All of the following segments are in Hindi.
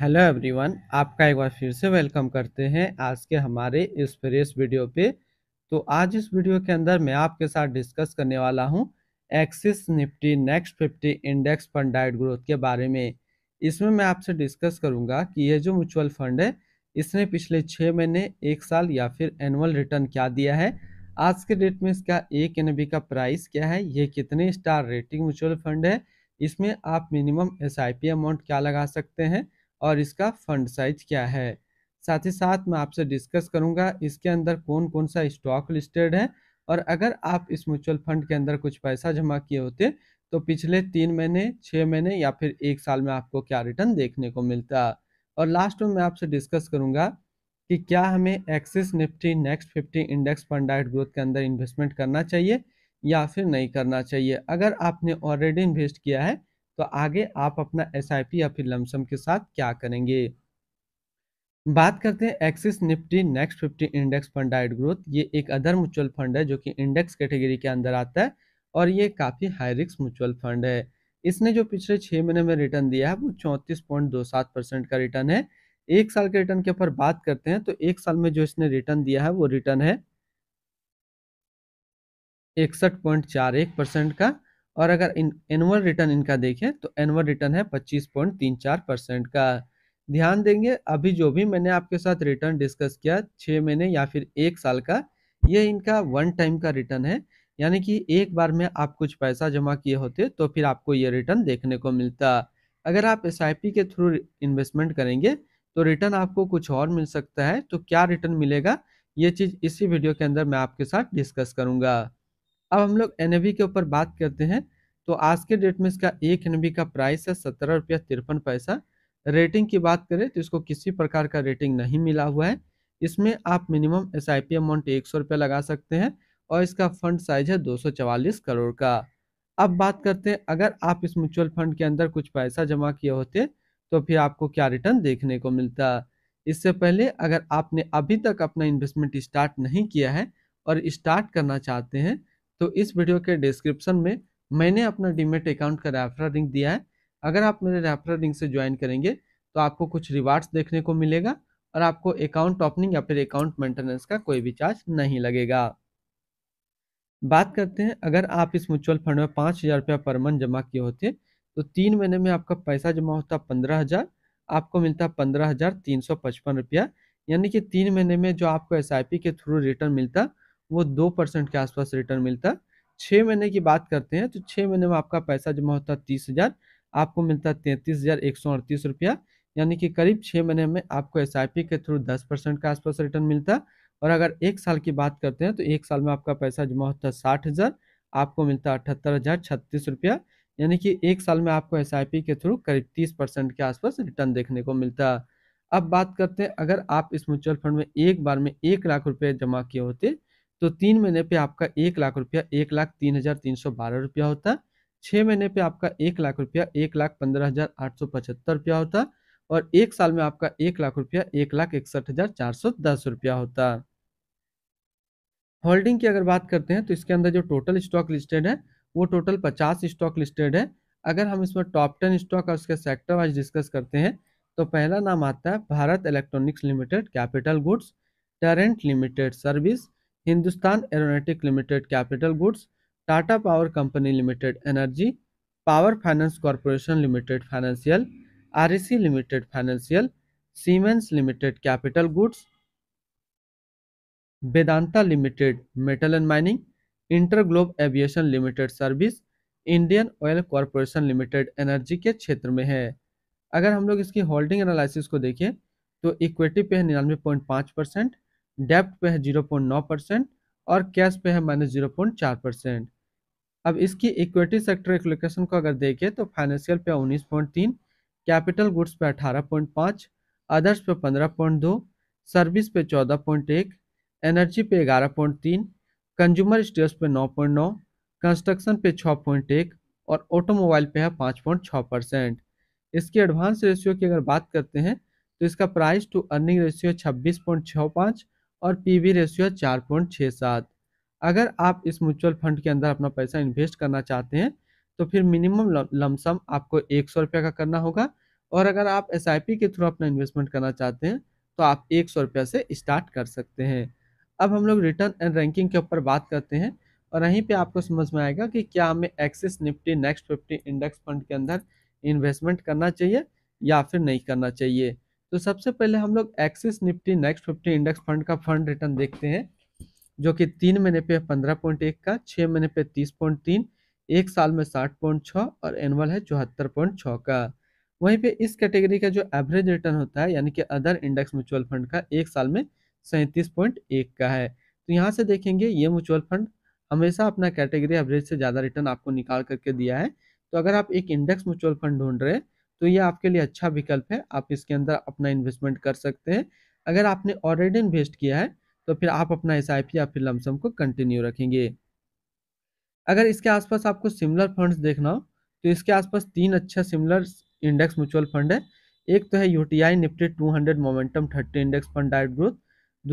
हेलो एवरीवन आपका एक बार फिर से वेलकम करते हैं आज के हमारे इस फ्रेश वीडियो पे तो आज इस वीडियो के अंदर मैं आपके साथ डिस्कस करने वाला हूं Axis Nifty next fifty index fund डाइट ग्रोथ के बारे में इसमें मैं आपसे डिस्कस करूंगा कि यह जो म्यूचुअल फंड है इसने पिछले छः महीने एक साल या फिर एनुअल रिटर्न क्या दिया है आज के डेट में इसका एक एन का प्राइस क्या है ये कितने स्टार रेटिंग म्यूचुअल फंड है इसमें आप मिनिमम एस अमाउंट क्या लगा सकते हैं और इसका फंड साइज क्या है साथ ही साथ मैं आपसे डिस्कस करूंगा इसके अंदर कौन कौन सा स्टॉक लिस्टेड है और अगर आप इस म्यूचुअल फंड के अंदर कुछ पैसा जमा किए होते तो पिछले तीन महीने छः महीने या फिर एक साल में आपको क्या रिटर्न देखने को मिलता और लास्ट में मैं आपसे डिस्कस करूंगा कि क्या हमें Axis Nifty next fifty index fund growth के अंदर इन्वेस्टमेंट करना चाहिए या फिर नहीं करना चाहिए अगर आपने ऑलरेडी इन्वेस्ट किया है तो आगे आप अपना एस आई पी या फिर लमसम के साथ क्या करेंगे बात करते हैं Axis Nifty next fifty index fund डाइट ग्रोथ ये एक अदर म्यूचुअल फंड है जो कि इंडेक्स कैटेगरी के अंदर आता है और ये काफ़ी हाई रिस्क म्यूचुअल फंड है इसने जो पिछले छह महीने में रिटर्न दिया है वो चौंतीस पॉइंट दो सात परसेंट का रिटर्न है एक साल के रिटर्न के ऊपर बात करते हैं तो एक साल में जो इसने रिटर्न दिया है वो रिटर्न है इकसठ पॉइंट चार एक परसेंट का और अगर एनुअल रिटर्न इनका देखें तो एनुअल रिटर्न है पच्चीस पॉइंट तीन चार परसेंट का ध्यान देंगे अभी जो भी मैंने आपके साथ रिटर्न डिस्कस किया छः महीने या फिर एक साल का ये इनका वन टाइम का रिटर्न है यानी कि एक बार में आप कुछ पैसा जमा किए होते तो फिर आपको ये रिटर्न देखने को मिलता अगर आप एस के थ्रू इन्वेस्टमेंट करेंगे तो रिटर्न आपको कुछ और मिल सकता है तो क्या रिटर्न मिलेगा ये चीज़ इसी वीडियो के अंदर मैं आपके साथ डिस्कस करूँगा अब हम लोग एन के ऊपर बात करते हैं तो आज के डेट में इसका एक एन का प्राइस है सत्रह रुपया तिरपन पैसा रेटिंग की बात करें तो इसको किसी प्रकार का रेटिंग नहीं मिला हुआ है इसमें आप minimum S I P amount एक सौ रुपया लगा सकते हैं और इसका फंड साइज है दो सौ चवालीस करोड़ का अब बात करते हैं अगर आप इस म्यूचुअल फंड के अंदर कुछ पैसा जमा किए होते तो फिर आपको क्या रिटर्न देखने को मिलता इससे पहले अगर आपने अभी तक अपना इन्वेस्टमेंट स्टार्ट नहीं किया है और स्टार्ट करना चाहते हैं तो इस वीडियो के डिस्क्रिप्शन में मैंने अपना डीमेट अकाउंट का रेफरल लिंक दिया है अगर आप मेरे रेफरल लिंक से ज्वाइन करेंगे तो आपको कुछ रिवार्ड्स देखने को मिलेगा और आपको अकाउंट ओपनिंग या फिर अकाउंट मेंटेनेंस का कोई भी चार्ज नहीं लगेगा बात करते हैं अगर आप इस म्यूचुअल फंड में पाँच हज़ार रुपया पर मंथ जमा किए होते तो तीन महीने में आपका पैसा जमा होता पंद्रह हज़ार आपको मिलता पंद्रह हज़ार तीन सौ पचपन रुपया यानी कि तीन महीने में जो आपको एस के थ्रू रिटर्न मिलता वो दो परसेंट के आसपास रिटर्न मिलता छः महीने की बात करते हैं तो छः महीने में आपका पैसा जमा होता है तीस हज़ार आपको मिलता है तैंतीस हज़ार एक सौ अड़तीस रुपया यानी कि करीब छः महीने में आपको एस के थ्रू दस परसेंट के आसपास रिटर्न मिलता और अगर एक साल की बात करते हैं तो एक साल में आपका पैसा जमा होता साठ हज़ार आपको मिलता अठहत्तर हज़ार छत्तीस रुपया यानी कि एक साल में आपको एस के थ्रू करीब तीस परसेंट के आसपास रिटर्न देखने को मिलता अब बात करते हैं अगर आप इस म्यूचुअल फंड में एक बार में एक लाख रुपये जमा किए होते तो तीन महीने पे आपका एक लाख रुपया एक लाख तीन हजार तीन सौ बारह रुपया होता छः महीने पे आपका एक लाख रुपया एक लाख पंद्रह हजार आठ सौ पचहत्तर रुपया होता और एक साल में आपका एक लाख रुपया एक लाख इकसठ हजार चार सौ दस रुपया होता होल्डिंग की अगर बात करते हैं तो इसके अंदर जो टोटल स्टॉक लिस्टेड है वो टोटल पचास स्टॉक लिस्टेड है अगर हम इसमें टॉप टेन स्टॉक और उसके सेक्टर वाइज डिस्कस करते हैं तो पहला नाम आता है Bharat electronics limited capital goods Torrent limited service Hindustan aeronautic limited capital goods Tata power company limited energy power finance corporation limited financial R limited financial Siemens limited capital goods Vedanta limited metal and mining InterGlobe aviation limited service Indian oil corporation limited energy के क्षेत्र में है अगर हम लोग इसकी होल्डिंग एनालिसिस को देखें तो इक्विटी पे है निन्यानवे पॉइंट पाँच परसेंट डेप्ट पे है जीरो पॉइंट नौ परसेंट और कैश पे है माइनस जीरो पॉइंट चार परसेंट अब इसकी इक्विटी सेक्टर एलोकेशन को अगर देखें तो फाइनेंशियल पे उन्नीस पॉइंट तीन कैपिटल गुड्स पे अठारह पॉइंट पाँच अदर्स पे पंद्रह पॉइंट दो सर्विस पे चौदह पॉइंट एक एनर्जी पे ग्यारह पॉइंट तीन कंज्यूमर स्टेयर्स पे नौ पॉइंट नौ कंस्ट्रक्शन पे छः पॉइंट एक और ऑटोमोबाइल पे है पाँच पॉइंट छः परसेंट इसके एडवांस रेशियो की अगर बात करते हैं तो इसका प्राइस टू अर्निंग रेशियो छब्बीस पॉइंट छः पाँच और पी वी रेशियो है चार पॉइंट छः सात अगर आप इस म्यूचुअल फंड के अंदर अपना पैसा इन्वेस्ट करना चाहते हैं तो फिर मिनिमम लमसम आपको एक सौ रुपये का करना होगा और अगर आप एस आई पी के थ्रू अपना इन्वेस्टमेंट करना चाहते हैं तो आप एक सौ रुपये से स्टार्ट कर सकते हैं अब हम लोग रिटर्न एंड रैंकिंग के ऊपर बात करते हैं और यहीं पर आपको समझ में आएगा कि क्या हमें Axis Nifty next fifty index fund के अंदर इन्वेस्टमेंट करना चाहिए या फिर नहीं करना चाहिए तो सबसे पहले हम लोग Axis Nifty next fifty index fund का फंड रिटर्न देखते हैं जो कि तीन महीने पे पंद्रह पॉइंट एक का छः महीने पे तीस पॉइंट तीन एक साल में साठ पॉइंट छः और एनुअल है चौहत्तर पॉइंट छः का वहीं पे इस कैटेगरी का जो एवरेज रिटर्न होता है यानी कि अदर इंडेक्स म्यूचुअल फंड का एक साल में सैंतीस पॉइंट एक का है तो यहाँ से देखेंगे ये म्यूचुअल फंड हमेशा अपना कैटेगरी एवरेज से ज़्यादा रिटर्न आपको निकाल करके दिया है तो अगर आप एक इंडेक्स म्यूचुअल फंड ढूंढ रहे हैं तो ये आपके लिए अच्छा विकल्प है आप इसके अंदर अपना इन्वेस्टमेंट कर सकते हैं अगर आपने ऑलरेडी इन्वेस्ट किया है तो फिर आप अपना एस आई पी या फिर लमसम को कंटिन्यू रखेंगे अगर इसके आसपास आपको सिमिलर फंड्स देखना हो तो इसके आसपास तीन अच्छा सिमिलर इंडेक्स म्यूचुअल फंड है एक तो है UTI Nifty 200 momentum 30 index fund direct growth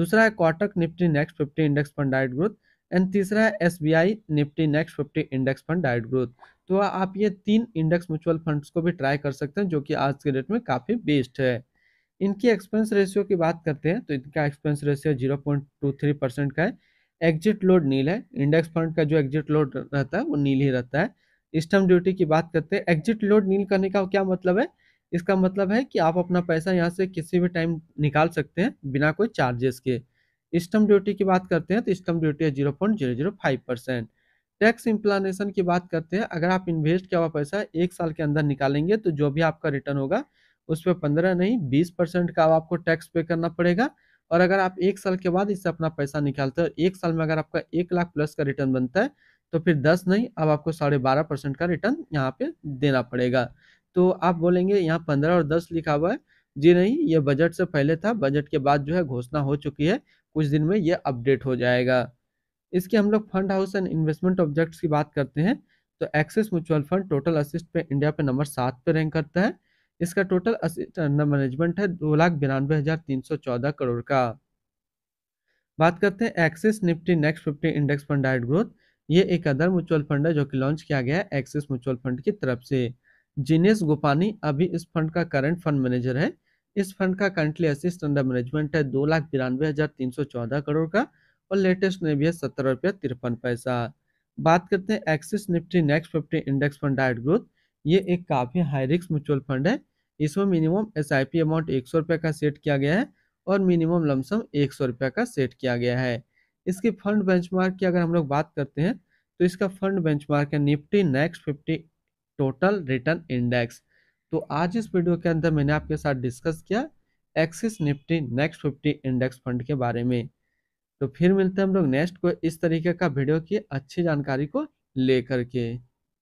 दूसरा है Kotak Nifty next 50 index fund direct growth and तीसरा है S B I Nifty next fifty index fund direct growth तो आप ये तीन इंडेक्स म्यूचुअल फंड्स को भी ट्राई कर सकते हैं जो कि आज के डेट में काफ़ी बेस्ट है इनकी एक्सपेंस रेशियो की बात करते हैं तो इनका expense ratio zero point two three percent का है एग्जिट लोड नील है इंडेक्स फंड का जो एग्जिट लोड रहता है वो नील ही रहता है स्टम ड्यूटी की बात करते हैं एग्जिट लोड नील करने का क्या मतलब है इसका मतलब है कि आप अपना पैसा यहाँ से किसी भी टाइम निकाल सकते हैं बिना कोई चार्जेस के स्टम्प ड्यूटी की बात करते हैं तो स्टम्प ड्यूटी है zero point zero zero five percent tax implication की बात करते हैं अगर आप इन्वेस्ट किया हुआ पैसा एक साल के अंदर निकालेंगे तो जो भी आपका रिटर्न होगा उस पर पंद्रह नहीं बीस परसेंट का आपको टैक्स पे करना पड़ेगा और अगर आप एक साल के बाद इससे अपना पैसा निकालते हैं एक साल में अगर आपका एक लाख प्लस का रिटर्न बनता है तो फिर दस नहीं अब आपको साढ़े बारह परसेंट का रिटर्न यहाँ पे देना पड़ेगा तो आप बोलेंगे यहाँ पंद्रह और दस लिखा हुआ है जी नहीं ये बजट से पहले था बजट के बाद जो है घोषणा हो चुकी है कुछ दिन में ये अपडेट हो जाएगा इसके हम लोग fund house and investment objects की बात करते हैं तो Axis mutual fund total assets पे इंडिया पे नंबर सात पे रैंक करता है इसका टोटल असिस्ट अंडर मैनेजमेंट है दो लाख बिरानवे हज़ार तीन सौ चौदह करोड़ का बात करते हैं Axis Nifty next fifty index fund डायट ग्रोथ ये एक अदर म्यूचुअल फंड है जो कि लॉन्च किया गया है एक्सिस म्यूचुअल फंड की तरफ से जिनेश गोपानी अभी इस फंड का करंट फंड मैनेजर है इस फंड का करंटली असिस्ट अंडर मैनेजमेंट है दो लाख बिरानवे हजार तीन सौ चौदह करोड़ का और लेटेस्ट ने भी है सत्तर रुपया तिरपन पैसा बात करते हैं Axis Nifty next fifty index fund डायट ग्रोथ ये एक काफ़ी हाई रिस्क म्यूचुअल फंड है इसमें मिनिमम एस अमाउंट एक का सेट किया गया है और मिनिमम लमसम एक का सेट किया गया है इसके फंड बेंच की अगर हम लोग बात करते हैं तो इसका फंड बेंचमार्क है Nifty next fifty total return index तो आज इस वीडियो के अंदर मैंने आपके साथ डिस्कस किया Axis Nifty next fifty index fund के बारे में तो फिर मिलते हैं हम लोग नेक्स्ट को इस तरीके का वीडियो की अच्छी जानकारी को लेकर के